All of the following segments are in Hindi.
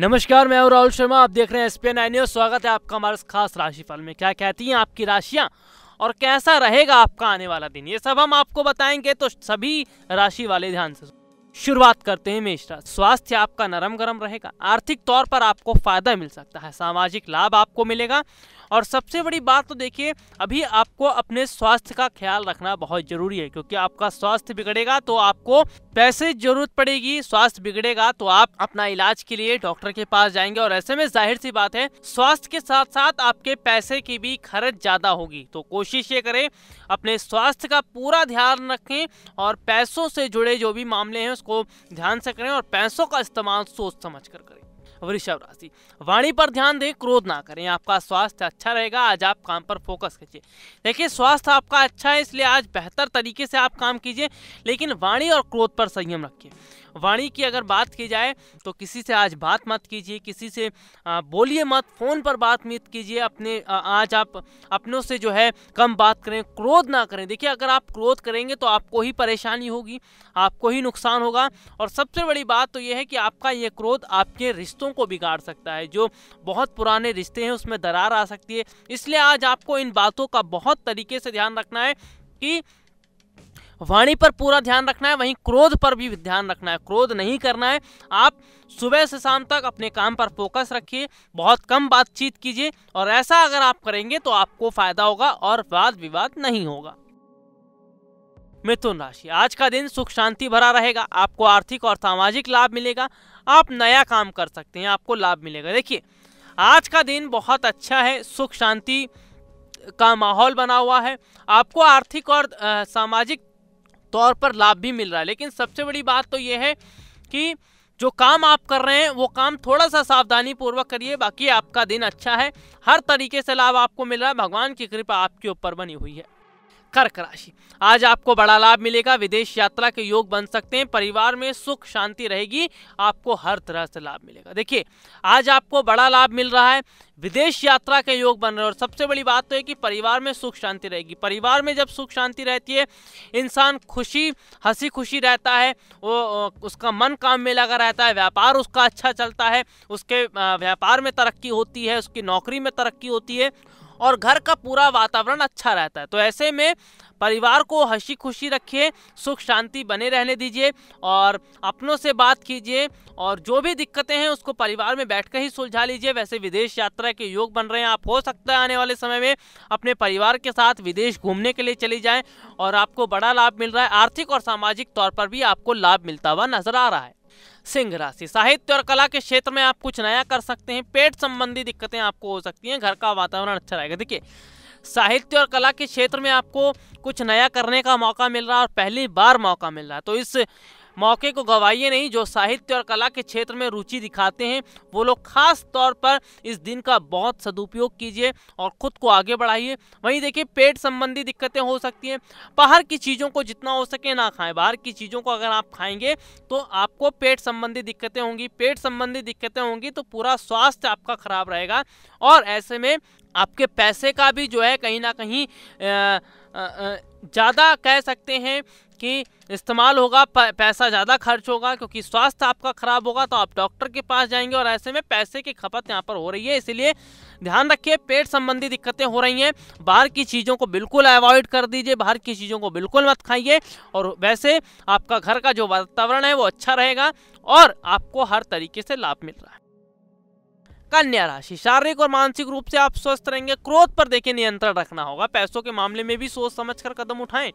नमस्कार मैं राहुल शर्मा आप देख रहे हैं एसपी आई न्यूज स्वागत है आपका हमारे खास राशिफल में क्या कहती हैं आपकी राशियां और कैसा रहेगा आपका आने वाला दिन ये सब हम आपको बताएंगे तो सभी राशि वाले ध्यान से शुरुआत करते हैं मेष राशि स्वास्थ्य आपका नरम गरम रहेगा आर्थिक तौर पर आपको फायदा मिल सकता है सामाजिक लाभ आपको मिलेगा और सबसे बड़ी बात तो देखिए अभी आपको अपने स्वास्थ्य का ख्याल रखना बहुत जरूरी है क्योंकि आपका स्वास्थ्य बिगड़ेगा तो आपको पैसे जरूरत पड़ेगी स्वास्थ्य बिगड़ेगा तो आप अपना इलाज के लिए डॉक्टर के पास जाएंगे और ऐसे में जाहिर सी बात है स्वास्थ्य के साथ साथ आपके पैसे की भी खर्च ज़्यादा होगी तो कोशिश ये करें अपने स्वास्थ्य का पूरा ध्यान रखें और पैसों से जुड़े जो भी मामले हैं उसको ध्यान से करें और पैसों का इस्तेमाल सोच समझ कर करें वृषभ राशि वाणी पर ध्यान दें क्रोध ना करें आपका स्वास्थ्य अच्छा रहेगा आज आप काम पर फोकस कीजिए देखिए स्वास्थ्य आपका अच्छा है इसलिए आज बेहतर तरीके से आप काम कीजिए लेकिन वाणी और क्रोध पर संयम रखिए वाणी की अगर बात की जाए तो किसी से आज बात मत कीजिए किसी से बोलिए मत फ़ोन पर बात मत कीजिए अपने आज आप अपनों से जो है कम बात करें क्रोध ना करें देखिए अगर आप क्रोध करेंगे तो आपको ही परेशानी होगी आपको ही नुकसान होगा और सबसे बड़ी बात तो यह है कि आपका ये क्रोध आपके रिश्तों को बिगाड़ सकता है जो बहुत पुराने रिश्ते हैं उसमें दरार आ सकती है इसलिए आज आपको इन बातों का बहुत तरीके से ध्यान रखना है कि वाणी पर पूरा ध्यान रखना है वहीं क्रोध पर भी ध्यान रखना है क्रोध नहीं करना है आप सुबह से शाम तक अपने काम पर फोकस रखिए बहुत कम बातचीत कीजिए और ऐसा अगर आप करेंगे तो आपको फायदा होगा और वाद विवाद नहीं होगा मिथुन राशि आज का दिन सुख शांति भरा रहेगा आपको आर्थिक और सामाजिक लाभ मिलेगा आप नया काम कर सकते हैं आपको लाभ मिलेगा देखिए आज का दिन बहुत अच्छा है सुख शांति का माहौल बना हुआ है आपको आर्थिक और सामाजिक तौर पर लाभ भी मिल रहा है लेकिन सबसे बड़ी बात तो ये है कि जो काम आप कर रहे हैं वो काम थोड़ा सा सावधानी पूर्वक करिए बाकी आपका दिन अच्छा है हर तरीके से लाभ आपको मिल रहा है भगवान की कृपा आपके ऊपर बनी हुई है कर्क राशि आज आपको बड़ा लाभ मिलेगा विदेश यात्रा के योग बन सकते हैं परिवार में सुख शांति रहेगी आपको हर तरह से लाभ मिलेगा देखिए आज आपको बड़ा लाभ मिल रहा है विदेश यात्रा के योग बन रहे और सबसे बड़ी बात तो है कि परिवार में सुख शांति रहेगी परिवार में जब सुख शांति रहती है इंसान खुशी हंसी खुशी रहता है वो उसका मन काम में लगा रहता है व्यापार उसका अच्छा चलता है उसके व्यापार में तरक्की होती है उसकी नौकरी में तरक्की होती है और घर का पूरा वातावरण अच्छा रहता है तो ऐसे में परिवार को हंसी खुशी रखिए सुख शांति बने रहने दीजिए और अपनों से बात कीजिए और जो भी दिक्कतें हैं उसको परिवार में बैठकर ही सुलझा लीजिए वैसे विदेश यात्रा के योग बन रहे हैं आप हो सकता है आने वाले समय में अपने परिवार के साथ विदेश घूमने के लिए चली जाएं और आपको बड़ा लाभ मिल रहा है आर्थिक और सामाजिक तौर पर भी आपको लाभ मिलता हुआ नजर आ रहा है सिंह राशि साहित्य और कला के क्षेत्र में आप कुछ नया कर सकते हैं पेट संबंधी दिक्कतें आपको हो सकती हैं घर का वातावरण अच्छा रहेगा देखिए साहित्य और कला के क्षेत्र में आपको कुछ नया करने का मौका मिल रहा है और पहली बार मौका मिल रहा है तो इस मौके को गवाइए नहीं जो साहित्य और कला के क्षेत्र में रुचि दिखाते हैं वो लोग खास तौर पर इस दिन का बहुत सदुपयोग कीजिए और ख़ुद को आगे बढ़ाइए वहीं देखिए पेट संबंधी दिक्कतें हो सकती हैं बाहर की चीज़ों को जितना हो सके ना खाएं बाहर की चीज़ों को अगर आप खाएंगे तो आपको पेट संबंधी दिक्कतें होंगी पेट संबंधी दिक्कतें होंगी तो पूरा स्वास्थ्य आपका ख़राब रहेगा और ऐसे में आपके पैसे का भी जो है कहीं ना कहीं ज़्यादा कह सकते हैं कि इस्तेमाल होगा पैसा ज़्यादा खर्च होगा क्योंकि स्वास्थ्य आपका ख़राब होगा तो आप डॉक्टर के पास जाएंगे और ऐसे में पैसे की खपत यहाँ पर हो रही है इसीलिए ध्यान रखिए पेट संबंधी दिक्कतें हो रही हैं बाहर की चीज़ों को बिल्कुल अवॉइड कर दीजिए बाहर की चीज़ों को बिल्कुल मत खाइए और वैसे आपका घर का जो वातावरण है वो अच्छा रहेगा और आपको हर तरीके से लाभ मिल रहा है कन्या राशि शारीरिक और मानसिक रूप से आप स्वस्थ रहेंगे क्रोध पर देखें नियंत्रण रखना होगा पैसों के मामले में भी सोच समझ कर कदम उठाएं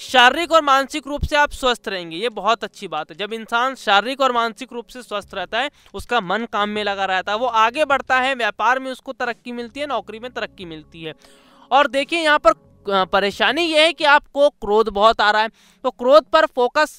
शारीरिक और मानसिक रूप से आप स्वस्थ रहेंगे ये बहुत अच्छी बात है जब इंसान शारीरिक और मानसिक रूप से स्वस्थ रहता है उसका मन काम में लगा रहता है वो आगे बढ़ता है व्यापार में उसको तरक्की मिलती है नौकरी में तरक्की मिलती है और देखिए यहाँ पर परेशानी यह है कि आपको क्रोध बहुत आ रहा है तो क्रोध पर फोकस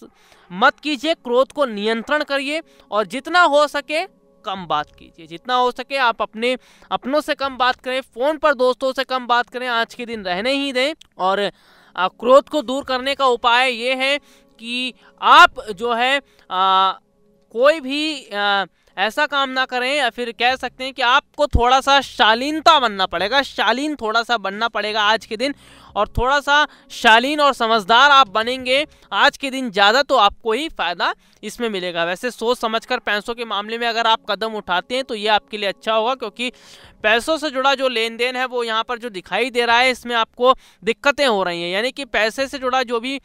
मत कीजिए क्रोध को नियंत्रण करिए और जितना हो सके कम बात कीजिए जितना हो सके आप अपने अपनों से कम बात करें फ़ोन पर दोस्तों से कम बात करें आज के दिन रहने ही दें और क्रोध को दूर करने का उपाय ये है कि आप जो है आ, कोई भी आ, ऐसा काम ना करें या फिर कह सकते हैं कि आपको थोड़ा सा शालीनता बनना पड़ेगा शालीन थोड़ा सा बनना पड़ेगा आज के दिन और थोड़ा सा शालीन और समझदार आप बनेंगे आज के दिन ज़्यादा तो आपको ही फ़ायदा इसमें मिलेगा वैसे सोच समझकर पैसों के मामले में अगर आप कदम उठाते हैं तो ये आपके लिए अच्छा होगा क्योंकि पैसों से जुड़ा जो लेन देन है वो यहाँ पर जो दिखाई दे रहा है इसमें आपको दिक्कतें हो रही हैं यानी कि पैसे से जुड़ा जो भी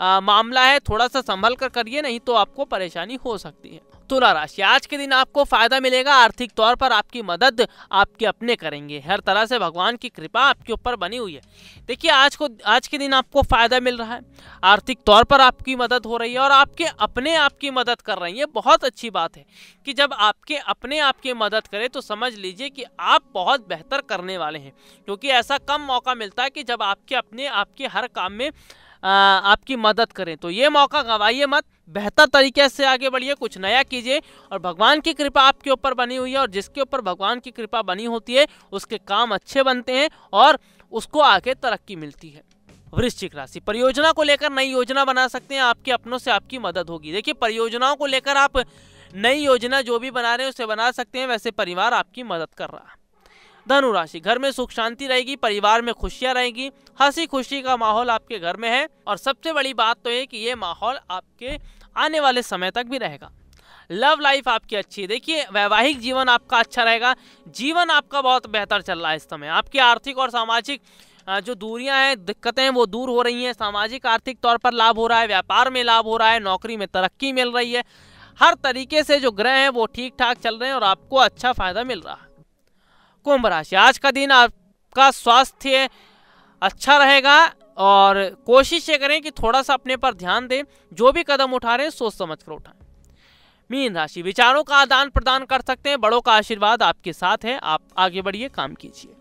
आ, मामला है थोड़ा सा संभल कर करिए नहीं तो आपको परेशानी हो सकती है तुला राशि आज के दिन लेकिन आपको फ़ायदा मिलेगा आर्थिक तौर पर आपकी मदद आपके अपने करेंगे हर तरह से भगवान की कृपा आपके ऊपर बनी हुई है देखिए आज को आज के दिन आपको फ़ायदा मिल रहा है आर्थिक तौर पर आपकी मदद हो रही है और आपके अपने आपकी मदद कर रही है बहुत अच्छी बात है कि जब आपके अपने आपकी मदद करें तो समझ लीजिए कि आप बहुत बेहतर करने वाले हैं क्योंकि ऐसा कम मौका मिलता है कि जब आपके अपने आपके हर काम में आपकी मदद करें तो ये मौका गंवाइए मत बेहतर तरीके से आगे बढ़िए कुछ नया कीजिए और भगवान की कृपा आपके ऊपर बनी हुई है और जिसके ऊपर भगवान की कृपा बनी होती है उसके काम अच्छे बनते हैं और उसको आगे तरक्की मिलती है वृश्चिक राशि परियोजना को लेकर नई योजना बना सकते हैं आपके अपनों से आपकी मदद होगी देखिए परियोजनाओं को लेकर आप नई योजना जो भी बना रहे हैं उसे बना सकते हैं वैसे परिवार आपकी मदद कर रहा है धनु राशि घर में सुख शांति रहेगी परिवार में खुशियाँ रहेगी हंसी खुशी का माहौल आपके घर में है और सबसे बड़ी बात तो ये कि ये माहौल आपके आने वाले समय तक भी रहेगा लव लाइफ आपकी अच्छी है देखिए वैवाहिक जीवन आपका अच्छा रहेगा जीवन आपका बहुत बेहतर चल रहा है इस समय आपकी आर्थिक और सामाजिक जो दूरियां हैं दिक्कतें हैं वो दूर हो रही हैं सामाजिक आर्थिक तौर पर लाभ हो रहा है व्यापार में लाभ हो रहा है नौकरी में तरक्की मिल रही है हर तरीके से जो ग्रह हैं वो ठीक ठाक चल रहे हैं और आपको अच्छा फ़ायदा मिल रहा है कुंभ राशि आज का दिन आपका स्वास्थ्य अच्छा रहेगा और कोशिश ये करें कि थोड़ा सा अपने पर ध्यान दें जो भी कदम उठा रहे हैं सोच समझ कर उठाएं मीन राशि विचारों का आदान प्रदान कर सकते हैं बड़ों का आशीर्वाद आपके साथ है आप आगे बढ़िए काम कीजिए